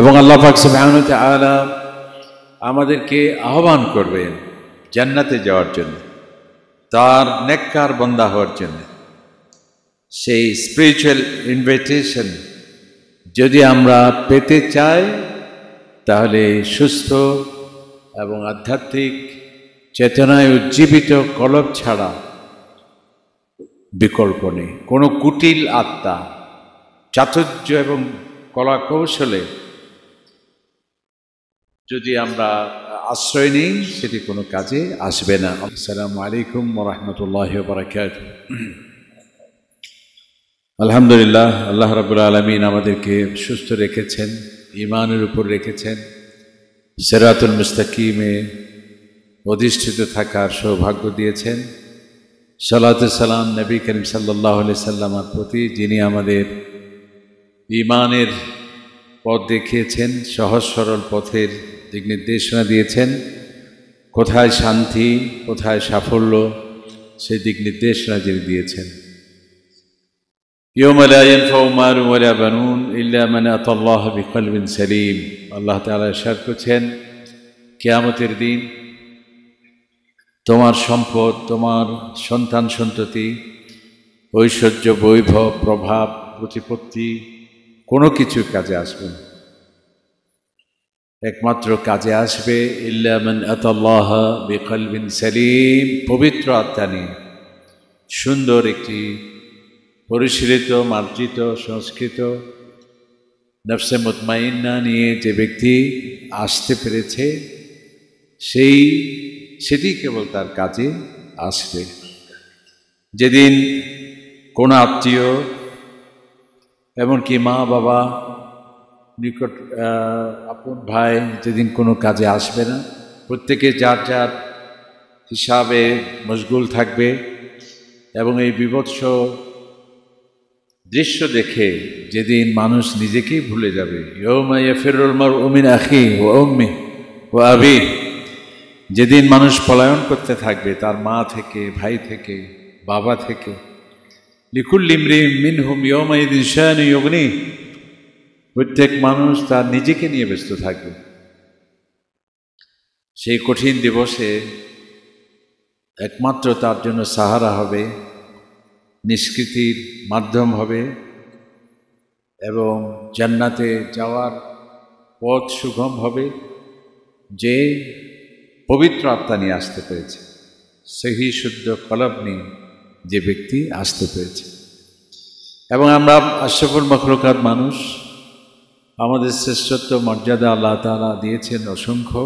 এবং আল্লাহ পাক সুবহানুতে আলা আমাদেরকে আহ্বান করবেন জান্নাতে যাওয়ার জন্য তার নেককার বন্দা হওয়ার জন্য সেই স্পিরিচুয়াল ইনভাইটেশন যদি আমরা পেতে চাই তাহলে সুস্থ এবং আধ্যাত্মিক চেতনায় উজ্জীবিত কলব ছাড়া বিকল্প নেই কোনো কুটিল আত্মা চাতুর্য এবং কলা কৌশলে যদি আমরা আশ্রয় নেই সেটি কোনো কাজে আসবে না আসসালামু আলাইকুম রহমতুল্লাহ বারাকাত আলহামদুলিল্লাহ আল্লাহ রবুল আলমিন আমাদেরকে সুস্থ রেখেছেন ইমানের উপর রেখেছেন সেরাতুল মুস্তাকিমে অধিষ্ঠিত থাকার সৌভাগ্য দিয়েছেন সালাতে সালাম নবী করিম সাল্লাহ সাল্লামার প্রতি যিনি আমাদের ইমানের পথ দেখিয়েছেন সহজ সরল পথের দিক নির্দেশনা দিয়েছেন কোথায় শান্তি কোথায় সাফল্য সেই দিক নির্দেশনা যিনি দিয়েছেন يوم আল্লাহ তাআলা করছেন কেয়ামতের দিন তোমার সম্পদ তোমার সন্তান সন্ততি ঐশ্বর্য বৈভব প্রভাব প্রতিপত্তি কোনো কিছু কাজে আসবে না একমাত্র কাজে আসবে ইল্লামন আতাল্লাহ বিকল বিন সালিম পবিত্র আত্মা নিয়ে সুন্দর একটি পরিশীলিত মার্জিত সংস্কৃত নফসে মতমাইন্না নিয়ে যে ব্যক্তি আসতে পেরেছে সেই সেটি কেবল তার কাজে আসবে যেদিন কোনো আত্মীয় এমনকি মা বাবা নিকট আপন ভাই যেদিন কোনো কাজে আসবে না প্রত্যেকে যার যার হিসাবে মশগুল থাকবে এবং এই বিভৎস দৃশ্য দেখে যেদিন মানুষ নিজেকেই ভুলে যাবে ওমিন আখি ও অম্মি ও আবি যেদিন মানুষ পলায়ন করতে থাকবে তার মা থেকে ভাই থেকে বাবা থেকে লিকুল লিমরিম মিন হুম দিন শয়ন ইয়গ্নি প্রত্যেক মানুষ তার নিজেকে নিয়ে ব্যস্ত থাকবে সেই কঠিন দিবসে একমাত্র তার জন্য সাহারা হবে নিষ্কৃতির মাধ্যম হবে এবং জান্নাতে যাওয়ার পথ সুগম হবে যে পবিত্র আত্মা নিয়ে আসতে পেরেছে সেই শুদ্ধ কলব নিয়ে যে ব্যক্তি আসতে পেরেছে এবং আমরা আশ্রফুল মখলকাত মানুষ আমাদের শ্রেষ্ঠত্ব মর্যাদা আল্লাহ তালা দিয়েছেন অসংখ্য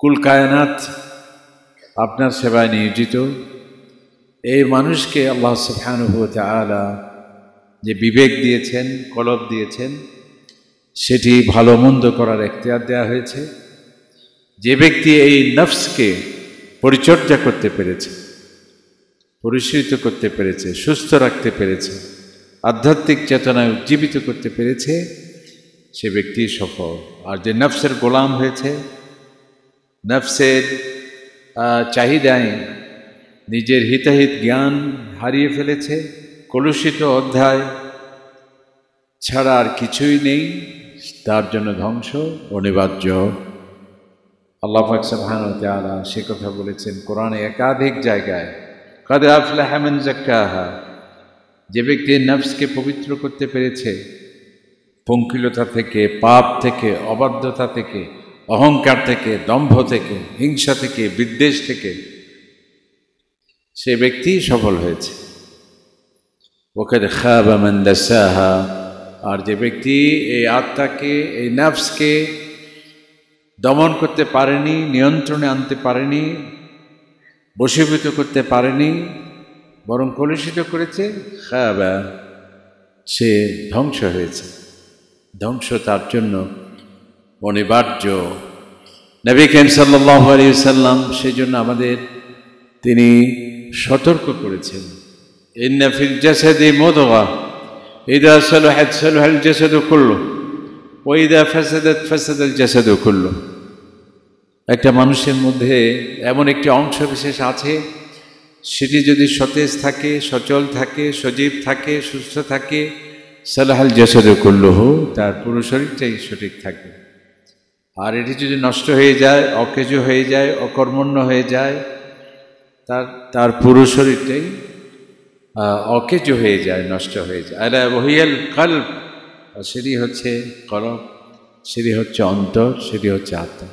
কুলকায়নাথ আপনার সেবায় নিয়োজিত এই মানুষকে আল্লাহ সুফানুভূত আলা যে বিবেক দিয়েছেন কলব দিয়েছেন সেটি ভালো মন্দ করার এখতিয়ার দেওয়া হয়েছে যে ব্যক্তি এই নফসকে পরিচর্যা করতে পেরেছে পরিশ্রিত করতে পেরেছে সুস্থ রাখতে পেরেছে আধ্যাত্মিক চেতনায় উজ্জীবিত করতে পেরেছে সে ব্যক্তি সফল আর যে নফসের গোলাম হয়েছে নফসের চাহিদায় নিজের হিতাহিত জ্ঞান হারিয়ে ফেলেছে কলুষিত অধ্যায় ছাড়া আর কিছুই নেই তার জন্য ধ্বংস অনিবার্য আল্লাহ সাবহানু তালা সে কথা বলেছেন কোরআনে একাধিক জায়গায় কাদের আফলা হ্যামেন জাক্কাহা যে ব্যক্তি নফসকে পবিত্র করতে পেরেছে পঙ্কিলতা থেকে পাপ থেকে অবাধ্যতা থেকে অহংকার থেকে দম্ভ থেকে হিংসা থেকে বিদ্বেষ থেকে সে ব্যক্তি সফল হয়েছে ওকে খাবা মান্দাসাহা আর যে ব্যক্তি এই আত্মাকে এই নফসকে দমন করতে পারেনি নিয়ন্ত্রণে আনতে পারেনি বশীভূত করতে পারেনি বরং কলুষিত করেছে খাবা সে ধ্বংস হয়েছে ধ্বংস তার জন্য অনিবার্য নবী কেম সাল্লাহ আলী সাল্লাম সেই জন্য আমাদের তিনি সতর্ক করেছেন ইন্নাফিল জাসাদে মদগা ইদা সালহাত সালহাল জাসাদু করলো ওইদা ফাসাদাত ফাসাদাল জাসাদু করল একটা মানুষের মধ্যে এমন একটি অংশ বিশেষ আছে সেটি যদি সতেজ থাকে সচল থাকে সজীব থাকে সুস্থ থাকে সালাহাল করল করলহ তার পুরো শরীরটাই সঠিক থাকবে আর এটি যদি নষ্ট হয়ে যায় অকেজ হয়ে যায় অকর্মণ্য হয়ে যায় তার তার পুরো শরীরটাই অকেজ হয়ে যায় নষ্ট হয়ে যায় আর বহিয়াল কল্প সেটি হচ্ছে কলপ সেটি হচ্ছে অন্তর সেটি হচ্ছে আত্মা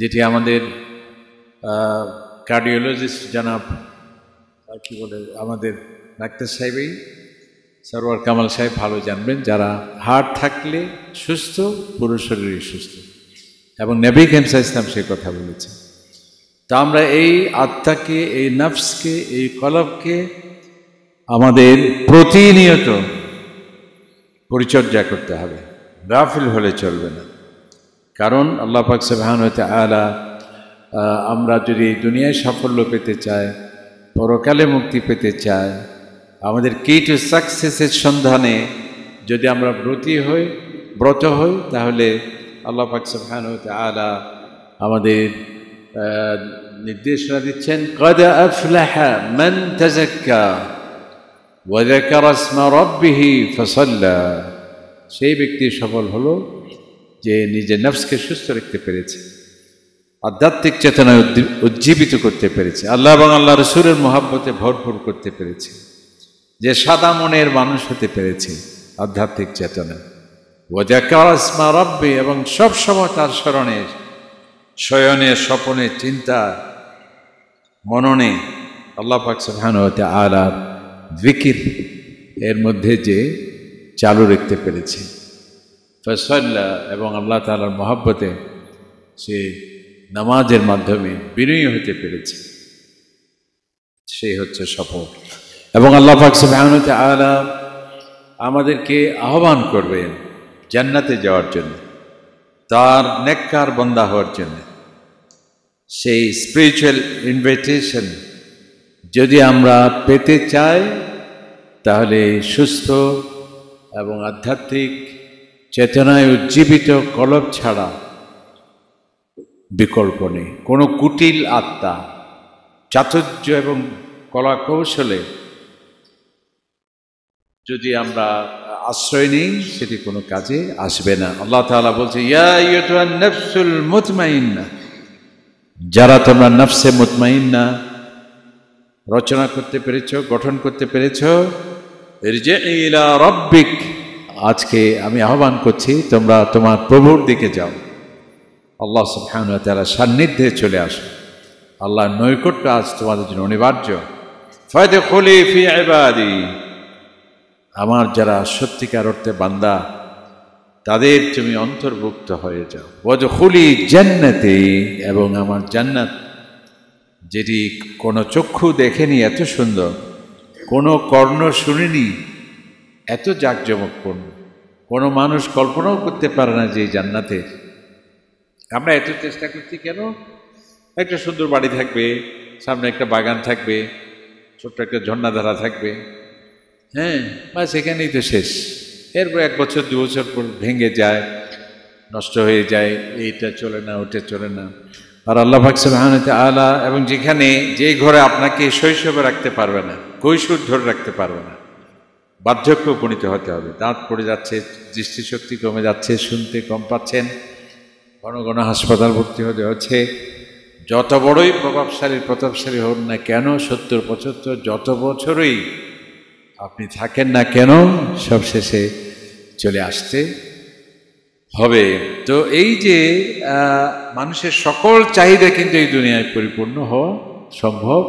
যেটি আমাদের কার্ডিওলজিস্ট জানাব কি বলে আমাদের ডাক্তার সাহেবই সরওয়ার কামাল সাহেব ভালো জানবেন যারা হার্ট থাকলে সুস্থ পুরো শরীরই সুস্থ এবং নেবি হেমসা ইসলাম সে কথা বলেছে তা আমরা এই আত্মাকে এই নফসকে এই কলবকে আমাদের প্রতিনিয়ত পরিচর্যা করতে হবে রাফিল হলে চলবে না কারণ আল্লাহ পাক সাহান হতে আলা আমরা যদি দুনিয়ায় সাফল্য পেতে চাই পরকালে মুক্তি পেতে চাই আমাদের কি টু সাকসেসের সন্ধানে যদি আমরা ব্রতী হই ব্রত হই তাহলে আল্লাহ পাকসান আলা আমাদের নির্দেশনা দিচ্ছেন ফসল্লা সেই ব্যক্তি সফল হলো যে নিজের নফসকে সুস্থ রাখতে পেরেছে আধ্যাত্মিক চেতনায় উজ্জীবিত করতে পেরেছে আল্লাহ এবং আল্লাহ রসুরের মহাব্বতে ভরপুর করতে পেরেছে যে সাদা মনের মানুষ হতে পেরেছে আধ্যাত্মিক চেতনা ওজাকাসমা রব্বে এবং সব সময় তার স্মরণে শয়নে স্বপনে চিন্তা মননে আল্লাহ পাক হতে আর আর জিকির এর মধ্যে যে চালু রাখতে পেরেছে ফসল্লা এবং আল্লাহ তালার মহাব্বতে সে নামাজের মাধ্যমে বিনয়ী হতে পেরেছে সেই হচ্ছে সফল এবং আল্লাহ ফাকসুবাহনতে আলা আমাদেরকে আহ্বান করবেন জান্নাতে যাওয়ার জন্য তার নেককার বন্দা হওয়ার জন্য সেই স্পিরিচুয়াল ইনভাইটেশন যদি আমরা পেতে চাই তাহলে সুস্থ এবং আধ্যাত্মিক চেতনায় উজ্জীবিত কলব ছাড়া বিকল্প নেই কোনো কুটিল আত্মা চাতুর্য এবং কলা কৌশলে যদি আমরা আশ্রয় নেই সেটি কোনো কাজে আসবে না আল্লাহ তালা বলছে নফসুল না যারা তোমরা নফসে মুতমাইন না রচনা করতে পেরেছ গঠন করতে পেরেছ রব্বিক আজকে আমি আহ্বান করছি তোমরা তোমার প্রভুর দিকে যাও আল্লাহ সুবহানাহু তালা সান্নিধ্যে চলে আসে আল্লাহর নৈকট্য আজ তোমাদের জন্য অনিবার্য ফয়দে খুলি ফি আমার যারা সত্যিকার অর্থে বান্দা তাদের তুমি অন্তর্ভুক্ত হয়ে যাও বজ খুলি জান্নাতে এবং আমার জান্নাত যেটি কোনো চক্ষু দেখেনি এত সুন্দর কোনো কর্ণ শুনিনি এত জাঁকজমকপূর্ণ কোনো মানুষ কল্পনাও করতে পারে না যে জান্নাতে আমরা এত চেষ্টা করছি কেন একটা সুন্দর বাড়ি থাকবে সামনে একটা বাগান থাকবে ছোট্ট একটা ঝর্ণাধারা থাকবে হ্যাঁ বা সেখানেই তো শেষ এরপর এক বছর দু বছর পর ভেঙে যায় নষ্ট হয়ে যায় এইটা চলে না ওটা চলে না আর আল্লাহ ফাকসাহানতে আলা এবং যেখানে যে ঘরে আপনাকে শৈশবে রাখতে পারবে না কৈশোর ধরে রাখতে পারবে না বার্ধক্য উপনীত হতে হবে দাঁত পড়ে যাচ্ছে দৃষ্টিশক্তি কমে যাচ্ছে শুনতে কম পাচ্ছেন ঘন ঘন হাসপাতাল ভর্তি হতে হচ্ছে যত বড়ই প্রভাবশালী প্রতাপশালী হন না কেন সত্তর পঁচাত্তর যত বছরই আপনি থাকেন না কেন সবশেষে চলে আসতে হবে তো এই যে মানুষের সকল চাহিদা কিন্তু এই দুনিয়ায় পরিপূর্ণ হওয়া সম্ভব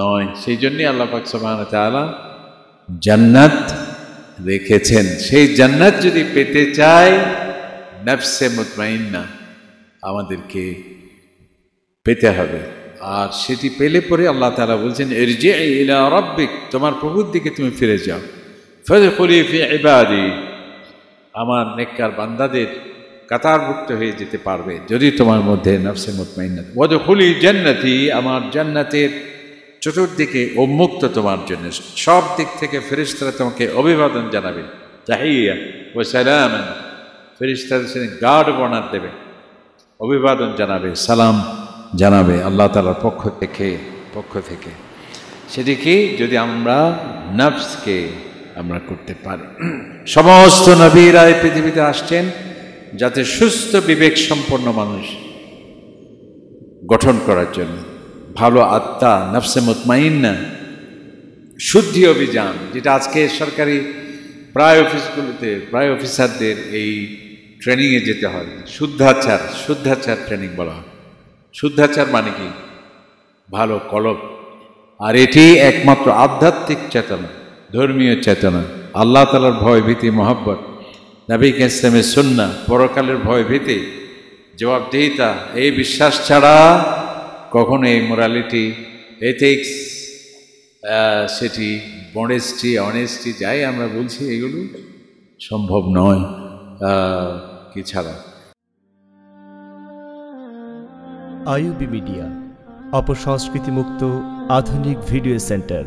নয় সেই জন্যই আল্লাহ পাকসমান তালা জান্নাত রেখেছেন সেই জান্নাত যদি পেতে চায় নফসে মুতমাইন্না আমাদেরকে পেতে হবে আর সেটি পেলে পরে আল্লাহ তালা বলছেন এর যে রব্বিক তোমার প্রভুর দিকে তুমি ফিরে যাও ফেজে করি ফি আমার নেককার বান্দাদের কাতারভুক্ত হয়ে যেতে পারবে যদি তোমার মধ্যে নফসে মুতমাইন্না ওদখুলি জান্নাতি আমার জান্নাতের চতুর্দিকে উন্মুক্ত তোমার জন্য সব দিক থেকে ফেরিস্তারা তোমাকে অভিবাদন জানাবে তাহিয়া ও সালাম ফেরিস্তাদের সেদিন গার্ড অনার দেবে অভিবাদন জানাবে সালাম জানাবে আল্লাহ তালার পক্ষ থেকে পক্ষ থেকে সেটি কি যদি আমরা নফসকে আমরা করতে পারি সমস্ত নবীরা এই পৃথিবীতে আসছেন যাতে সুস্থ বিবেক সম্পন্ন মানুষ গঠন করার জন্য ভালো আত্মা নফসে না শুদ্ধি অভিযান যেটা আজকে সরকারি প্রায় অফিসগুলোতে প্রায় অফিসারদের এই ট্রেনিংয়ে যেতে হয় শুদ্ধাচার শুদ্ধাচার ট্রেনিং বলা হয় শুদ্ধাচার মানে কি ভালো কলব আর এটি একমাত্র আধ্যাত্মিক চেতনা ধর্মীয় চেতনা আল্লাহ তালার ভয় ভীতি মহব্বত নাবিক ইসলামের সন্না পরকালের ভয় ভীতি জবাবদিহিতা এই বিশ্বাস ছাড়া কখনো এই মোরালিটি এথিক্স সেটি বনেস্টি অনেস্টি যাই আমরা বলছি এগুলো সম্ভব নয় বাকি ছাড়া আইউবি মিডিয়া অপসংস্কৃতিমুক্ত আধুনিক ভিডিও সেন্টার